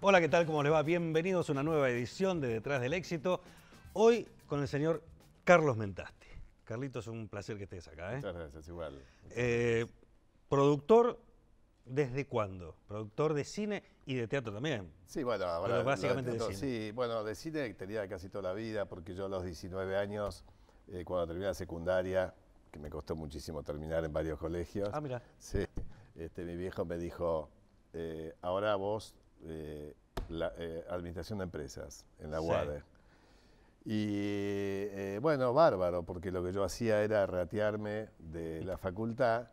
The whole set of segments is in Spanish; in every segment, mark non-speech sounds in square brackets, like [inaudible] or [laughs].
Hola, ¿qué tal? ¿Cómo le va? Bienvenidos a una nueva edición de Detrás del Éxito. Hoy con el señor Carlos Mentasti. es un placer que estés acá. ¿eh? Muchas gracias, igual. Eh, productor, ¿desde cuándo? Productor de cine y de teatro también. Sí, bueno, ahora básicamente de, cine. Sí, bueno, de cine tenía casi toda la vida, porque yo a los 19 años, eh, cuando terminé la secundaria, que me costó muchísimo terminar en varios colegios. Ah, mira. [laughs] Sí, este, mi viejo me dijo, ahora vos eh, la, eh, Administración de Empresas en la UADE. Y eh, bueno, bárbaro, porque lo que yo hacía era ratearme de la facultad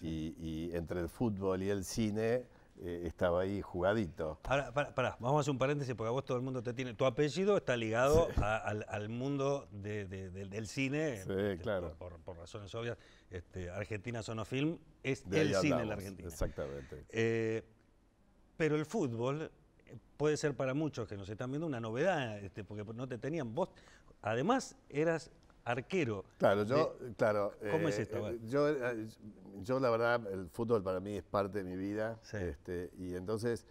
y, entre el fútbol y el cine estaba ahí jugadito. Ahora, para, vamos a hacer un paréntesis porque a vos todo el mundo te tiene. Tu apellido está ligado al, mundo del cine. Este, claro. Por, razones obvias. Este, Argentina Sonofilm es el cine en Argentina. Exactamente pero el fútbol eh, puede ser para muchos que nos están viendo una novedad, este, porque no te tenían vos. Además, eras arquero. Claro, yo, claro. ¿Cómo es eh, esto? Eh, yo, la verdad, el fútbol para mí es parte de mi vida. Este, y entonces,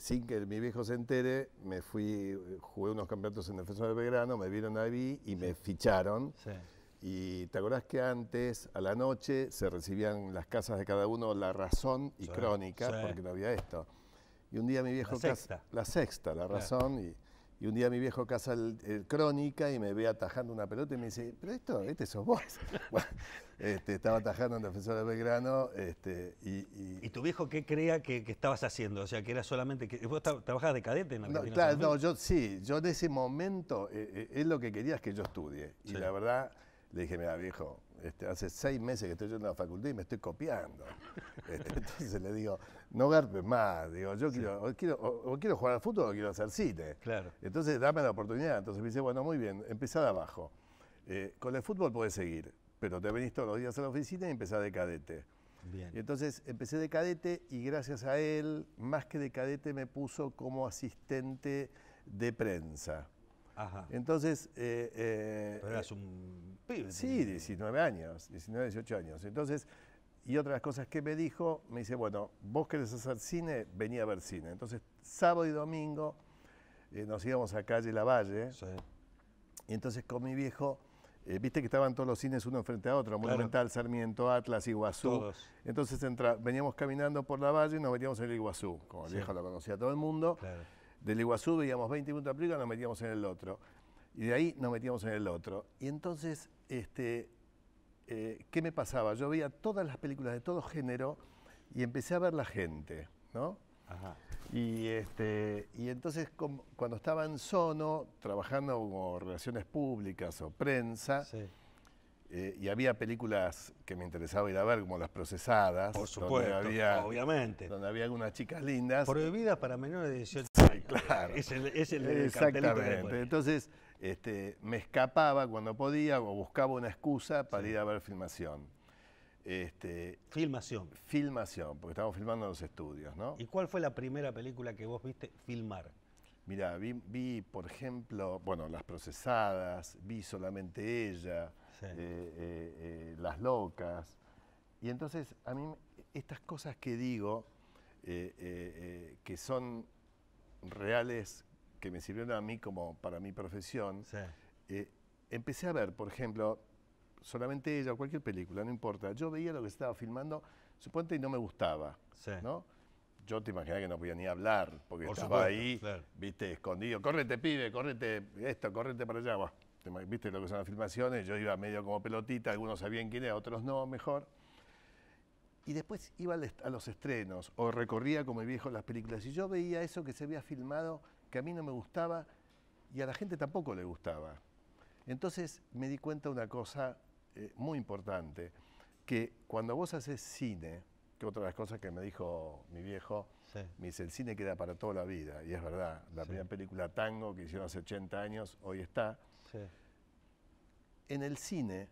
sin que mi viejo se entere, me fui, jugué unos campeonatos en Defensor de Belgrano, me vieron a ahí y me ficharon. Sí. Y te acordás que antes, a la noche, se recibían las casas de cada uno La Razón y Crónica, porque no había esto. Y un día mi viejo... La sexta. la sexta, La Razón. Y, y, un día mi viejo casa el, Crónica y me ve atajando una pelota y me dice, pero esto, este sos vos. [laughs] Este, estaba atajando en Defensor de Belgrano. Este, y, y, tu viejo qué creía que, estabas haciendo? O sea, que era solamente... Que, ¿Vos trabajabas de cadete en la no, no, yo sí. Yo en ese momento, es eh, eh, lo que quería que yo estudie. Y la verdad le dije, mira, viejo, este, hace seis meses que estoy yendo a la facultad y me estoy copiando. [laughs] Este, entonces le digo, no garpes más. Digo, yo quiero, o quiero, jugar al fútbol o quiero hacer cine. Claro. Entonces dame la oportunidad. Entonces me dice, bueno, muy bien, empezá de abajo. Eh, con el fútbol puedes seguir, pero te venís todos los días a la oficina y empezás de cadete. Bien. Y entonces empecé de cadete y gracias a él, más que de cadete, me puso como asistente de prensa. Entonces. Eh, eh Pero eh, un pibe. Sí, 19 años, 19, 18 años. Entonces, y otras cosas que me dijo, me dice, bueno, vos querés hacer cine, venía a ver cine. Entonces, sábado y domingo eh, nos íbamos a calle la valle Y entonces con mi viejo, viste que estaban todos los cines uno frente a otro, Monumental, Sarmiento, Atlas, Iguazú. Entonces entra, veníamos caminando por la valle y nos veníamos en el Iguazú. Como el viejo lo conocía todo el mundo. Claro. Del Iguazú veíamos 20 minutos de película, nos metíamos en el otro. Y de ahí nos metíamos en el otro. Y entonces, este, eh, ¿qué me pasaba? Yo veía todas las películas de todo género y empecé a ver la gente, ¿no? Y, este, y entonces cuando estaba en Sono, trabajando como relaciones públicas o prensa, eh, y había películas que me interesaba ir a ver, como Las Procesadas. Por supuesto, donde había, obviamente. Donde había algunas chicas lindas. Prohibidas para menores de 18 Claro. Es el, es el Exactamente. Entonces, este, me escapaba cuando podía o buscaba una excusa para ir a ver filmación. Este, filmación. Filmación, porque estamos filmando en los estudios, ¿no? ¿Y cuál fue la primera película que vos viste filmar? Mirá, vi, por ejemplo, bueno, Las Procesadas, vi solamente ella, eh, eh, eh, Las Locas. Y entonces, a mí, estas cosas que digo, que son reales que me sirvieron a mí como para mi profesión, eh, empecé a ver, por ejemplo, solamente ella o cualquier película, no importa, yo veía lo que estaba filmando, suponte y no me gustaba, ¿no? Yo te imaginaba que no podía ni hablar, porque estaba ahí, viste, escondido, córrete pibe, córrete esto, córrete para allá, viste lo que son las filmaciones, yo iba medio como pelotita, algunos sabían quién era, otros no, mejor y después iba a los estrenos o recorría como mi viejo las películas y yo veía eso que se había filmado que a mí no me gustaba y a la gente tampoco le gustaba. Entonces me di cuenta de una cosa eh, muy importante, que cuando vos haces cine, que otra de las cosas que me dijo mi viejo, me dice, el cine queda para toda la vida, y es verdad, la primera película Tango que hicieron hace 80 años, hoy está. En el cine,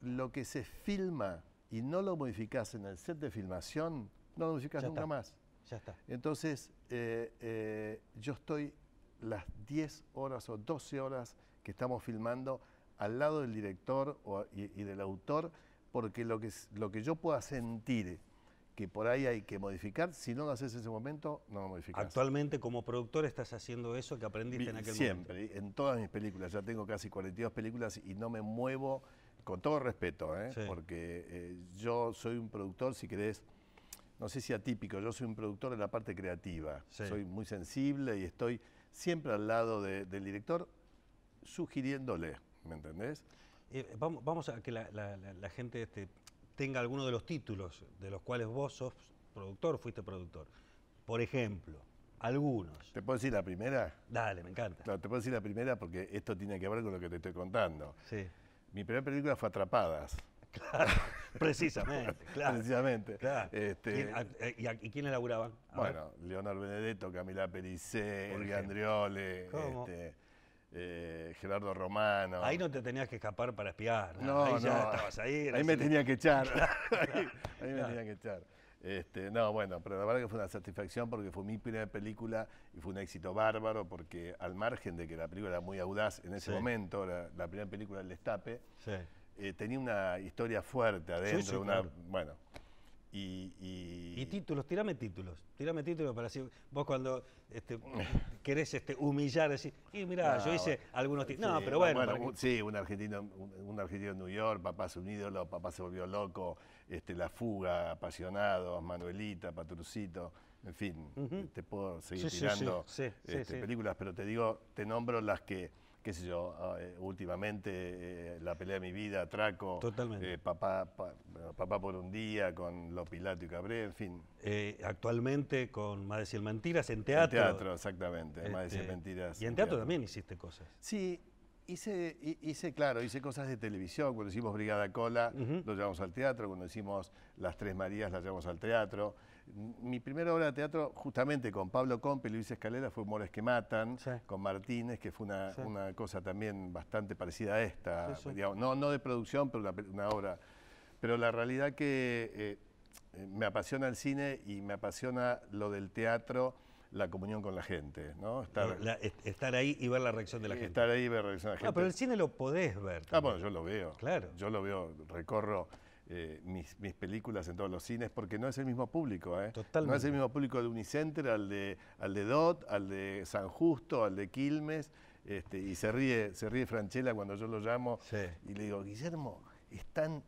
lo que se filma y no lo modificás en el set de filmación, no lo modificás nunca más. Ya está. Entonces, eh, eh, yo estoy las 10 horas o 12 horas que estamos filmando al lado del director y, del autor, porque lo que, lo que yo pueda sentir que por ahí hay que modificar, si no lo haces en ese momento, no lo modificas. Actualmente como productor estás haciendo eso que aprendiste en aquel momento. Siempre, en todas mis películas, ya tengo casi 42 películas y no me muevo con todo respeto, ¿eh? porque eh, yo soy un productor, si querés, no sé si atípico, yo soy un productor de la parte creativa. Soy muy sensible y estoy siempre al lado del director sugiriéndole, ¿me entendés? Eh, vamos, vamos, a que la, gente este, tenga alguno de los títulos de los cuales vos sos productor, fuiste productor. Por ejemplo, algunos. ¿Te puedo decir la primera? Dale, me encanta. te puedo decir la primera porque esto tiene que ver con lo que te estoy contando. Sí. Mi primera película fue Atrapadas. Claro, [laughs] precisamente, claro. precisamente. Este, eh, ¿Y, quién quiénes bueno, Leonardo Benedetto, Camila Pericé, Elga Andriole, este, eh, Gerardo Romano. Ahí no te tenías que escapar para espiar. No, no ahí ya estabas ahí. Ahí me tenía que echar. [laughs] [laughs] ahí, me tenía que echar. Este, no, bueno, pero la verdad que fue una satisfacción porque fue mi primera película y fue un éxito bárbaro porque al margen de que la película era muy audaz en ese momento, la, primera película del estape eh, tenía una historia fuerte adentro, sí, una, bueno. Y, y, títulos, tirame títulos, tirame títulos para así, vos cuando este, [laughs] querés este, humillar, decir, y mirá, yo hice algunos títulos, no, pero bueno. Sí, un argentino, un, un argentino en New York, papá es un ídolo, papá se volvió loco, este, La Fuga, Apasionados, Manuelita, Patrucito, en fin, te puedo seguir tirando este, películas, pero te digo, te nombro las que, qué sé yo, ah, eh, últimamente eh, La pelea de mi vida, Traco, eh, papá, papá por un día con Lo Pilato y Cabré, en fin. actualmente con Más de mentiras en teatro. En teatro, exactamente, Más de este, mentiras. Y en, teatro, teatro también hiciste cosas. Sí, Hice, hice, claro, hice cosas de televisión, cuando hicimos Brigada Cola, lo llevamos al teatro, cuando hicimos Las Tres Marías, la llevamos al teatro. Mi primera obra de teatro, justamente con Pablo Compe y Luis Escalera, fue Humores que Matan, con Martínez, que fue una, cosa también bastante parecida a esta, no, no de producción, pero una, obra. Pero la realidad que eh, eh, me apasiona el cine y me apasiona lo del teatro la comunión con la gente, ¿no? Estar, ahí y ver la reacción de la gente. Estar ahí y ver la reacción de la gente. No, pero el cine lo podés ver. Ah, bueno, yo lo veo. Claro. Yo lo veo, recorro eh, mis, películas en todos los cines porque no es el mismo público, ¿eh? Totalmente. No es el mismo público de Unicenter, al de, al de DOT, al de San Justo, al de Quilmes. Este, y se ríe, se ríe Franchella cuando yo lo llamo y le digo, Guillermo, están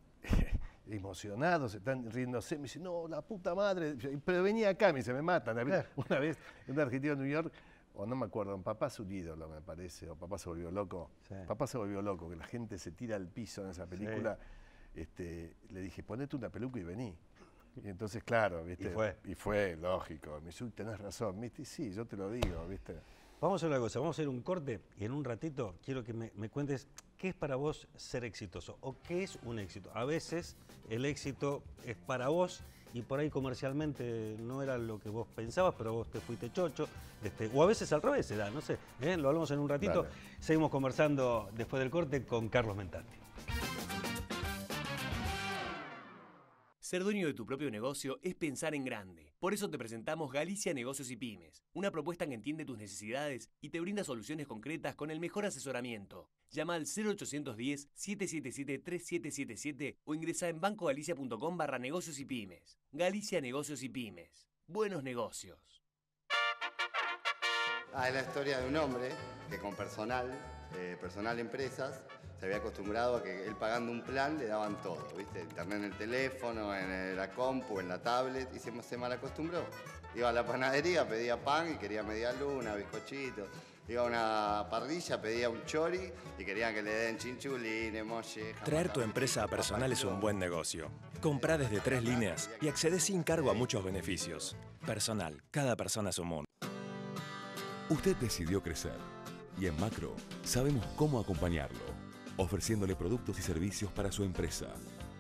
emocionados, están riéndose, me dice, no, la puta madre, pero venía acá, me dice, me matan. [laughs] Una vez, un argentino de New York, o no me acuerdo, un papá es un ídolo, me parece, o papá se volvió loco. Papá se volvió loco, que la gente se tira al piso en esa película. Este, le dije, ponete una peluca y vení. Y entonces, claro, ¿viste? Y fue. Y lógico. Me dice, tenés razón, ¿viste? sí, yo te lo digo, ¿viste? Vamos a hacer una cosa, vamos a hacer un corte y en un ratito quiero que me, cuentes qué es para vos ser exitoso o qué es un éxito. A veces el éxito es para vos y por ahí comercialmente no era lo que vos pensabas, pero vos te fuiste chocho. Este, o a veces al revés se no sé. ¿eh? Lo hablamos en un ratito. Seguimos conversando después del corte con Carlos Mentante. Ser dueño de tu propio negocio es pensar en grande. Por eso te presentamos Galicia Negocios y Pymes, una propuesta que entiende tus necesidades y te brinda soluciones concretas con el mejor asesoramiento. Llama al 0810-777-3777 o ingresa en bancogalicia.com barra negocios y pymes. Galicia Negocios y Pymes. Buenos negocios. Ah, es la historia de un hombre que con personal, eh, personal empresas, se había acostumbrado a que él pagando un plan le daban todo, ¿viste? Internet en el teléfono, en eh, la compu, en la tablet, y se, se mal acostumbró. Iba a la panadería, pedía pan y quería media luna, bizcochitos. Iba a una parrilla, pedía un chori y querían que le den chinchulín, molle. Traer tu empresa a personal es un buen negocio. Compra desde tres líneas y accede sin cargo a muchos beneficios. Personal, cada persona su mundo. Usted decidió crecer y en Macro sabemos cómo acompañarlo ofreciéndole productos y servicios para su empresa,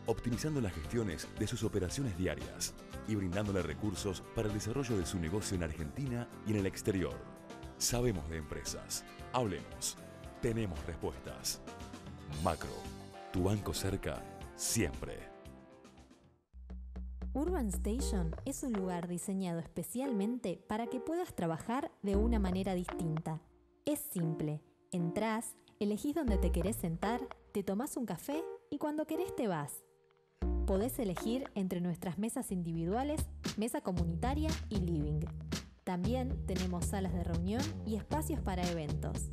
optimizando las gestiones de sus operaciones diarias y brindándole recursos para el desarrollo de su negocio en Argentina y en el exterior. Sabemos de empresas. Hablemos. Tenemos respuestas. Macro. Tu banco cerca. Siempre. Urban Station es un lugar diseñado especialmente para que puedas trabajar de una manera distinta. Es simple. entras... Elegís dónde te querés sentar, te tomás un café y cuando querés te vas. Podés elegir entre nuestras mesas individuales, mesa comunitaria y living. También tenemos salas de reunión y espacios para eventos.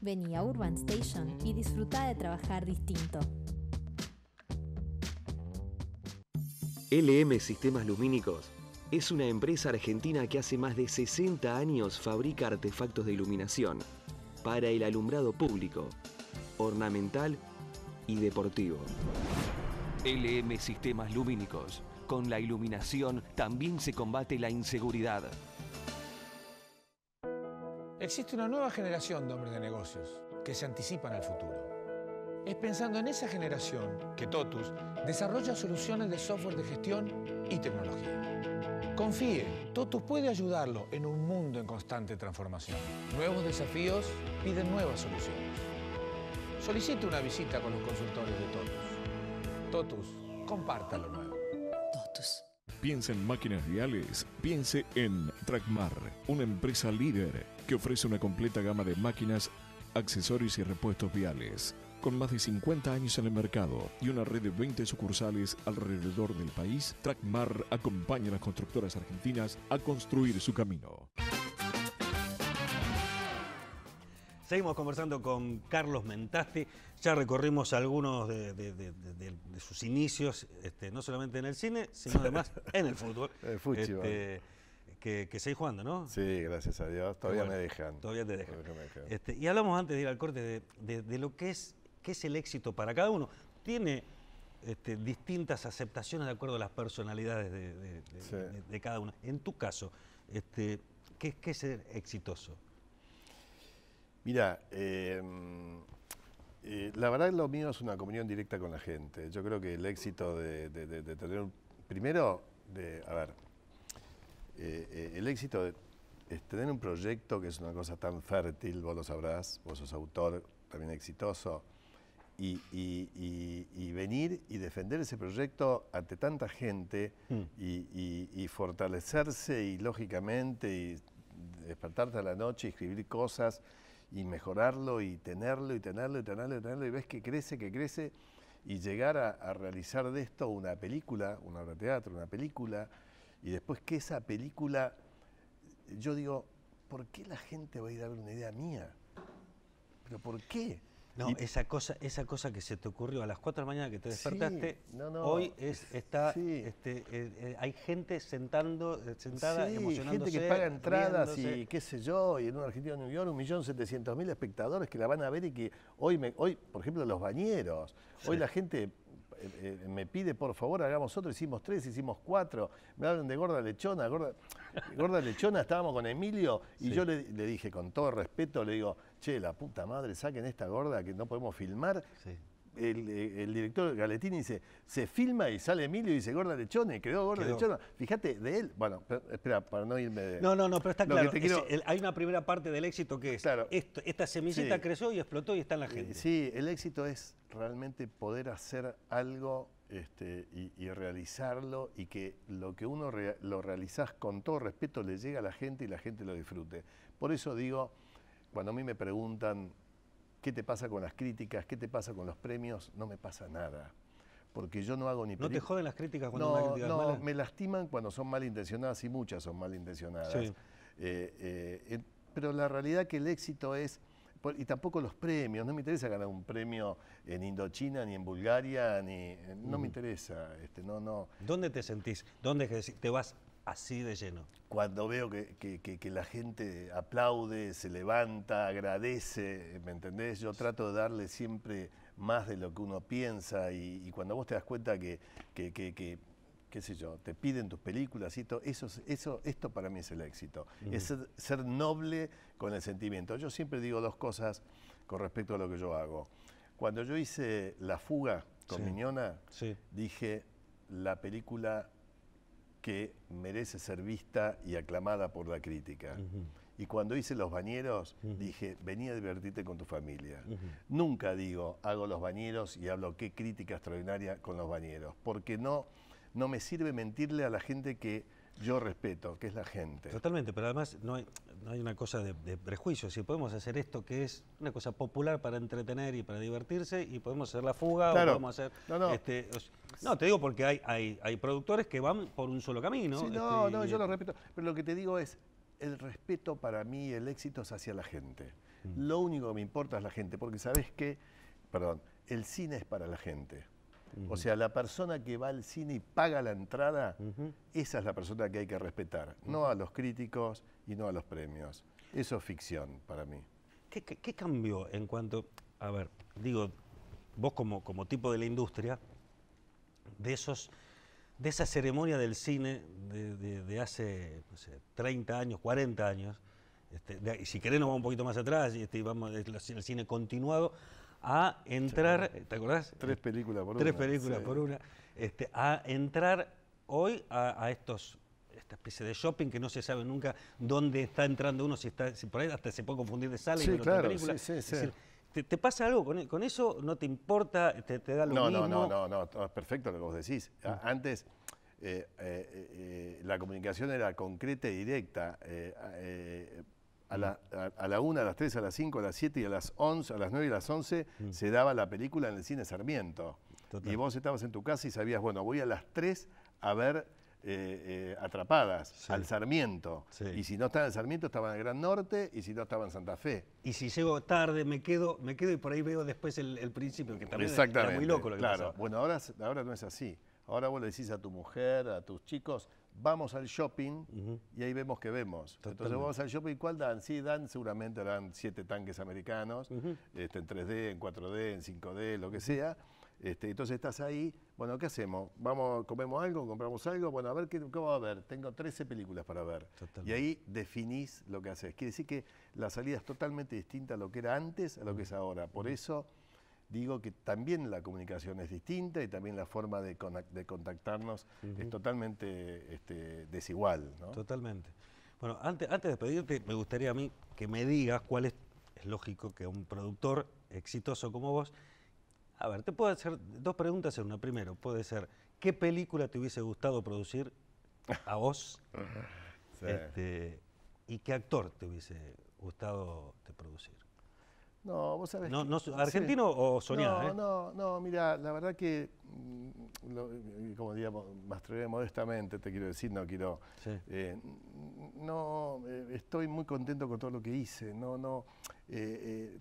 Vení a Urban Station y disfrutá de trabajar distinto. LM Sistemas Lumínicos es una empresa argentina que hace más de 60 años fabrica artefactos de iluminación para el alumbrado público, ornamental y deportivo. LM Sistemas Lumínicos. Con la iluminación también se combate la inseguridad. Existe una nueva generación de hombres de negocios que se anticipan al futuro es pensando en esa generación que Totus desarrolla soluciones de software de gestión y tecnología. Confíe, Totus puede ayudarlo en un mundo en constante transformación. Nuevos desafíos piden nuevas soluciones. Solicite una visita con los consultores de Totus. Totus, comparta lo nuevo. Totus. Piensa en máquinas viales, piense en Trackmar, una empresa líder que ofrece una completa gama de máquinas, accesorios y repuestos viales. Con más de 50 años en el mercado y una red de 20 sucursales alrededor del país, Trackmar acompaña a las constructoras argentinas a construir su camino. Seguimos conversando con Carlos Mentasti. Ya recorrimos algunos de, sus inicios, este, no solamente en el cine, sino además [laughs] en el fútbol. el fútbol. Este, que, que seguís jugando, ¿no? Sí, gracias a Dios. Todavía me dejan. Todavía te dejan. Este, y hablamos antes de ir al corte de, lo que es ¿Qué es el éxito para cada uno? Tiene este, distintas aceptaciones de acuerdo a las personalidades de, cada uno. En tu caso, este, ¿qué, es ser exitoso? Mira, em, eh, la verdad lo mío es una comunión directa con la gente. Yo creo que el éxito de, tener un... Primero, de, a ver, eh, eh, el éxito de, es tener un proyecto que es una cosa tan fértil, vos lo sabrás, vos sos autor también exitoso y, venir y defender ese proyecto ante tanta gente mm. y, fortalecerse y lógicamente y despertarte a la noche y escribir cosas y mejorarlo y tenerlo y tenerlo y tenerlo y tenerlo y ves que crece, que crece y llegar a, a realizar de esto una película, una obra de teatro, una película y después que esa película, yo digo, ¿por qué la gente va a ir a ver una idea mía? ¿Pero por qué? No, esa, cosa, esa cosa que se te ocurrió a las cuatro de la mañana que te despertaste, hoy está, este, eh, eh, hay gente sentando, eh, sentada, sí, gente que paga entradas y qué sé yo, y en argentino Argentina New York, un millón setecientos mil espectadores que la van a ver y que hoy, me, hoy por ejemplo, los bañeros, hoy la gente me pide por favor hagamos otro, hicimos tres, hicimos cuatro, me hablan de gorda lechona, gorda, gorda lechona, estábamos con Emilio y yo le, dije con todo respeto, le digo, che, la puta madre, saquen esta gorda que no podemos filmar. Eh, el, director Galetini dice, se filma y sale Emilio y dice Gorda y quedó Gorda quedó. Fíjate, de él, bueno, espera, para no irme de... No, no, no, pero está claro, hay una primera parte del éxito que es, esta semillita creció y explotó y está en la eh, gente. Sí, el éxito es realmente poder hacer algo este, y, realizarlo y que lo que uno lo realizás con todo respeto le llega a la gente y la gente lo disfrute. Por eso digo cuando a mí me preguntan, ¿qué te pasa con las críticas? ¿Qué te pasa con los premios? No me pasa nada. Porque yo no hago ni... ¿No te joden las críticas cuando no, una No, me lastiman cuando son malintencionadas y muchas son malintencionadas. Eh, eh, pero la realidad que el éxito es y tampoco los premios. No me interesa ganar un premio en Indochina, ni en Bulgaria, ni eh, no me interesa. Este, no, no. ¿Dónde te sentís? ¿Dónde te vas así de lleno. Cuando veo que, la gente aplaude, se levanta, agradece, ¿me entendés? Yo trato de darle siempre más de lo que uno piensa y, cuando vos te das cuenta que, qué sé yo, te piden tus películas y todo, eso, eso, esto para mí es el éxito, es ser, noble con el sentimiento. Yo siempre digo dos cosas con respecto a lo que yo hago. Cuando yo hice La fuga con Miñona, dije, la película que merece ser vista y aclamada por la crítica. Y cuando hice Los Bañeros, dije, venía a divertirte con tu familia. Nunca digo, hago Los Bañeros y hablo qué crítica extraordinaria con Los Bañeros, porque no, no me sirve mentirle a la gente que yo respeto, que es la gente. Totalmente, pero además no hay, no hay una cosa de, prejuicio. Si podemos hacer esto que es una cosa popular para entretener y para divertirse, y podemos hacer la fuga, o podemos hacer... Este, no, te digo porque hay, productores que van por un solo camino. Sí, no, este, no, yo lo este respeto. Pero lo que te digo es, el respeto para mí, el éxito es hacia la gente. Mm. Lo único que me importa es la gente, porque sabes que, perdón, el cine es para la gente. O sea, la persona que va al cine y paga la entrada, esa es la persona que hay que respetar, no a los críticos y no a los premios. Eso es ficción para mí. ¿Qué, qué, en cuanto, a ver, digo, vos como tipo de la industria, de, esos, de esa ceremonia del cine de, hace 30 años, 40 años, este, y si queremos vamos un poquito más atrás, y este, vamos el cine continuado, a entrar, ¿te acordás? Tres películas por una. Tres películas por una, este, a entrar hoy a, estos esta especie de shopping que no se sabe nunca dónde está entrando uno, si está por ahí hasta se puede confundir de sala y de claro, otra película. ¿Te, pasa algo e, con, eso? ¿No te importa? ¿Te, da lo no, No, no, no, no, perfecto lo que vos decís. Antes... Eh, eh, eh, la comunicación era concreta y directa. A la, 1, a las 3, a las 5, a las 7 y a las 11, a las 9 y a las 11 mm. se daba la película en el cine Sarmiento. Y vos estabas en tu casa y sabías, bueno, voy a las 3 a ver eh, eh, atrapadas, al Sarmiento. Y si no estaba en Sarmiento, estaban en Gran Norte, y si no estaba en Santa Fe. Y si llego tarde, me quedo, me quedo y por ahí veo después el, principio, que también Exactamente. muy loco lo claro. Bueno, ahora, ahora no es así. Ahora vos le decís a tu mujer, a tus chicos, vamos al shopping y ahí vemos que vemos. Entonces vamos al shopping, ¿cuál dan? Sí, dan, seguramente dan siete tanques americanos, este, en 3D, en 4D, en 5D, lo que sea. Este, entonces estás ahí, bueno, ¿qué hacemos? ¿Vamos, comemos algo, compramos algo? Bueno, a ver qué, qué va a ver. Tengo 13 películas para ver. Y ahí definís lo que haces. Quiere decir que la salida es totalmente distinta a lo que era antes a lo que es ahora. Por eso digo que también la comunicación es distinta y también la forma de, contactarnos es totalmente este, desigual. Totalmente. Bueno, antes, antes de pedirte, me gustaría a mí que me digas cuál es, es lógico que un productor exitoso como vos, a ver, te puedo hacer dos preguntas en una. Primero, puede ser, ¿qué película te hubiese gustado producir a vos? [laughs] Este, ¿Y qué actor te hubiese gustado te producir? No, vos sabés. No, ¿Argentino o soñado? Eh? No, no, no, mira, la verdad que, mm, como digamos, más modestamente, te quiero decir, no quiero. Eh, no, eh, estoy muy contento con todo lo que hice, no, no.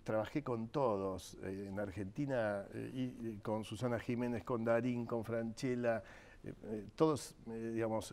trabajé con todos en Argentina, y, con Susana Jiménez, con Darín, con Franchella. todos, digamos,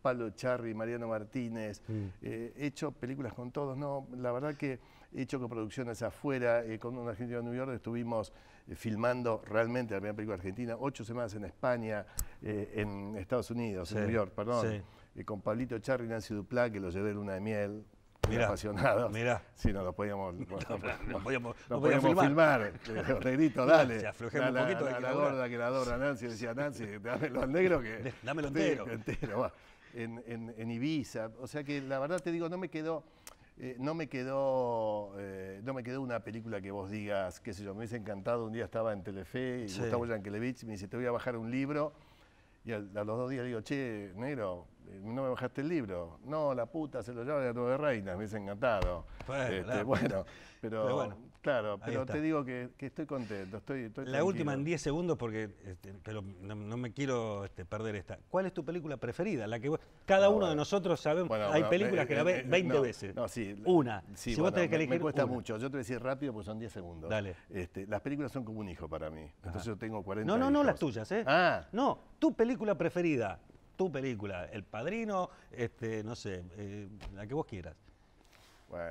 Pablo Charri, Mariano Martínez, mm. he hecho películas con todos, no, la verdad que Hecho hecho coproducciones afuera, eh, con un argentino de New York estuvimos eh, filmando realmente la primera película argentina, ocho semanas en España, eh, en Estados Unidos, en New York, perdón, con Pablito Charri y Nancy Duplá, que los llevé en una de miel, muy apasionados. Mirá. Sí, no lo podíamos, no, podíamos, podíamos filmar. Regrito, Negrito, dale. un poquito. La, la, gorda que la adora Nancy, decía Nancy, dámelo al negro que... Dámelo al [laughs] entero, En, en Ibiza. O sea que la verdad te digo, no me quedó... Eh, no, me quedó, eh, no me quedó una película que vos digas, qué sé yo, me hubiese encantado, un día estaba en Telefe y Gustavo Yankelevich me dice, te voy a bajar un libro, y a, los dos días digo, che, negro, eh, no me bajaste el libro. No, la puta, se lo de a de Reinas, me hubiese encantado. Bueno, este, bueno pero, pero bueno. Claro, pero te digo que, estoy contento. Estoy, estoy la última en 10 segundos, porque este, pero no, me quiero este, perder esta. ¿Cuál es tu película preferida? La que cada ah, uno de nosotros sabemos. hay películas eh, que la eh, ves 20 eh, veces. No, sí. Una. si vos tenés que elegir. Me, cuesta mucho. Yo te voy a decir rápido porque son 10 segundos. Dale. Este, las películas son como un hijo para mí. Entonces yo tengo 40 No, no, no las tuyas, ¿eh? Ah. No, tu película preferida. Tu película. El padrino, este, no sé, la que vos quieras.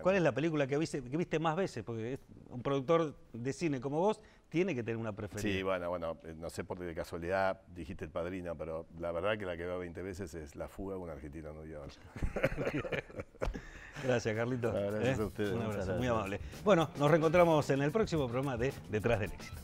¿Cuál es la película que viste, más veces? Porque un productor de cine como vos tiene que tener una preferencia. Sí, bueno, bueno, eh, no sé por qué de casualidad dijiste El Padrino, pero la verdad que la que veo 20 veces es La fuga de un argentino [laughs] gracias, Carlitos. gracias eh, a ustedes. Un abrazo, muy amable. Bueno, nos reencontramos en el próximo programa de Detrás del Éxito.